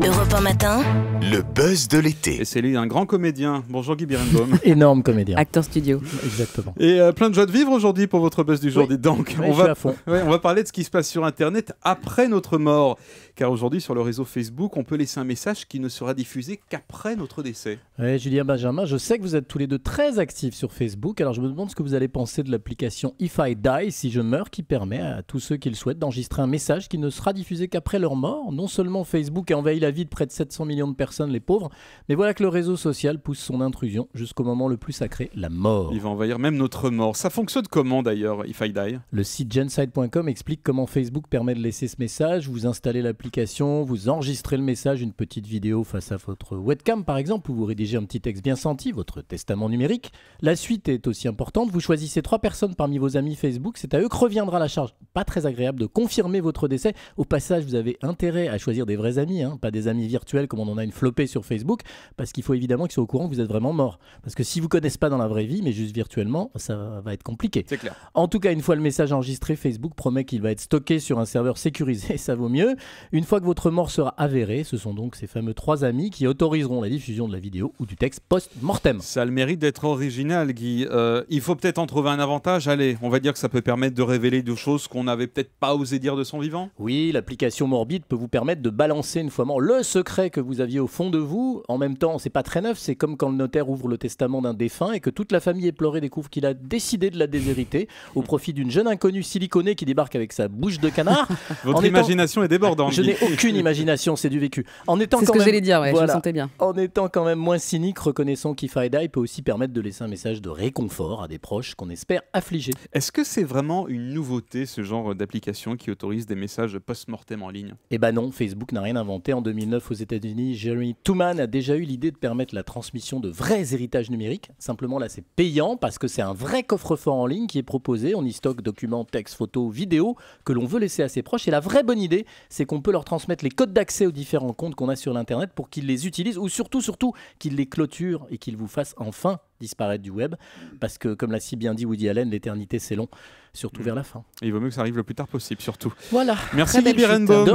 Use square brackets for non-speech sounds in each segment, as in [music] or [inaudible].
Europe 1 matin, le buzz de l'été. Et c'est lui, un grand comédien. Bonjour Guy Birenbaum. [laughs] Énorme comédien. Acteur studio. Exactement. Et euh, plein de joie de vivre aujourd'hui pour votre buzz du jour. Oui. donc, on, va, on va parler de ce qui se passe sur Internet après notre mort. Car aujourd'hui, sur le réseau Facebook, on peut laisser un message qui ne sera diffusé qu'après notre décès. Oui, Julien Benjamin, je sais que vous êtes tous les deux très actifs sur Facebook. Alors je me demande ce que vous allez penser de l'application If I Die, si je meurs, qui permet à tous ceux qui le souhaitent d'enregistrer un message qui ne sera diffusé qu'après leur mort. Non seulement Facebook est envahi la vie de près de 700 millions de personnes, les pauvres. Mais voilà que le réseau social pousse son intrusion jusqu'au moment le plus sacré, la mort. Il va envahir même notre mort. Ça fonctionne comment d'ailleurs, If I Die Le site genside.com explique comment Facebook permet de laisser ce message. Vous installez l'application, vous enregistrez le message, une petite vidéo face à votre webcam par exemple, ou vous rédigez un petit texte bien senti, votre testament numérique. La suite est aussi importante. Vous choisissez trois personnes parmi vos amis Facebook. C'est à eux que reviendra la charge. Pas très agréable de confirmer votre décès. Au passage, vous avez intérêt à choisir des vrais amis, hein, pas des amis virtuels comme on en a une flopée sur Facebook, parce qu'il faut évidemment qu'ils soient au courant que vous êtes vraiment mort. Parce que si vous connaissent pas dans la vraie vie, mais juste virtuellement, ça va être compliqué. C'est clair. En tout cas, une fois le message enregistré, Facebook promet qu'il va être stocké sur un serveur sécurisé, [laughs] ça vaut mieux. Une fois que votre mort sera avérée, ce sont donc ces fameux trois amis qui autoriseront la diffusion de la vidéo ou du texte post-mortem. Ça a le mérite d'être original, Guy. Euh, il faut peut-être en trouver un avantage. Allez, on va dire que ça peut permettre de révéler des choses qu'on n'avait peut-être pas osé dire de son vivant. Oui, l'application Morbide peut vous permettre de balancer une fois mort le secret que vous aviez au fond de vous. En même temps, c'est pas très neuf, c'est comme quand le notaire ouvre le testament d'un défunt et que toute la famille éplorée découvre qu'il a décidé de la déshériter au profit d'une jeune inconnue siliconée qui débarque avec sa bouche de canard. [laughs] Votre imagination est débordante. Je n'ai aucune imagination, c'est du vécu. En étant c'est dire, je bien. En étant quand même moins cynique, reconnaissant qu'Ifaïdaï peut aussi permettre de laisser un message de réconfort à des proches qu'on espère affligés. Est-ce que c'est vraiment une nouveauté ce genre d'application qui autorise des messages post-mortem en ligne Eh ben non, Facebook n'a rien inventé en en 2009 aux États-Unis, Jeremy Touman a déjà eu l'idée de permettre la transmission de vrais héritages numériques. Simplement, là, c'est payant parce que c'est un vrai coffre-fort en ligne qui est proposé. On y stocke documents, textes, photos, vidéos que l'on veut laisser à ses proches. Et la vraie bonne idée, c'est qu'on peut leur transmettre les codes d'accès aux différents comptes qu'on a sur l'Internet pour qu'ils les utilisent ou surtout, surtout, qu'ils les clôturent et qu'ils vous fassent enfin disparaître du web, parce que, comme l'a si bien dit Woody Allen, l'éternité c'est long, surtout mm. vers la fin. il vaut mieux que ça arrive le plus tard possible, surtout. Voilà. Merci Libby Rainbow.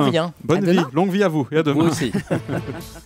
Bonne vie, longue vie à vous et à demain. Vous aussi. [laughs]